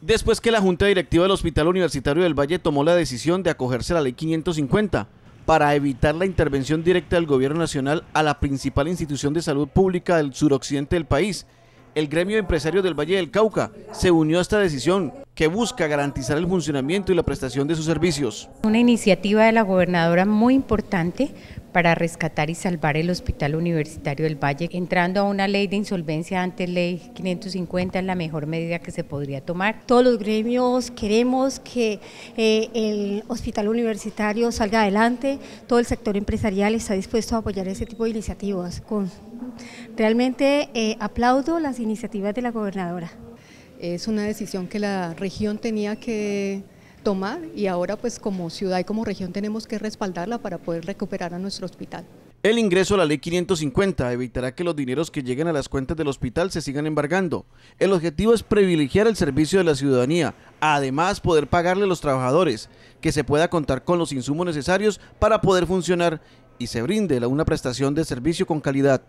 después que la Junta Directiva del Hospital Universitario del Valle tomó la decisión de acogerse a la Ley 550 para evitar la intervención directa del Gobierno Nacional a la principal institución de salud pública del suroccidente del país, el gremio Empresario del Valle del Cauca se unió a esta decisión que busca garantizar el funcionamiento y la prestación de sus servicios. Una iniciativa de la gobernadora muy importante para rescatar y salvar el Hospital Universitario del Valle. Entrando a una ley de insolvencia ante ley 550 es la mejor medida que se podría tomar. Todos los gremios queremos que eh, el Hospital Universitario salga adelante, todo el sector empresarial está dispuesto a apoyar ese tipo de iniciativas. Con, realmente eh, aplaudo las iniciativas de la gobernadora. Es una decisión que la región tenía que tomar y ahora pues como ciudad y como región tenemos que respaldarla para poder recuperar a nuestro hospital. El ingreso a la ley 550 evitará que los dineros que lleguen a las cuentas del hospital se sigan embargando. El objetivo es privilegiar el servicio de la ciudadanía, además poder pagarle a los trabajadores, que se pueda contar con los insumos necesarios para poder funcionar y se brinde una prestación de servicio con calidad.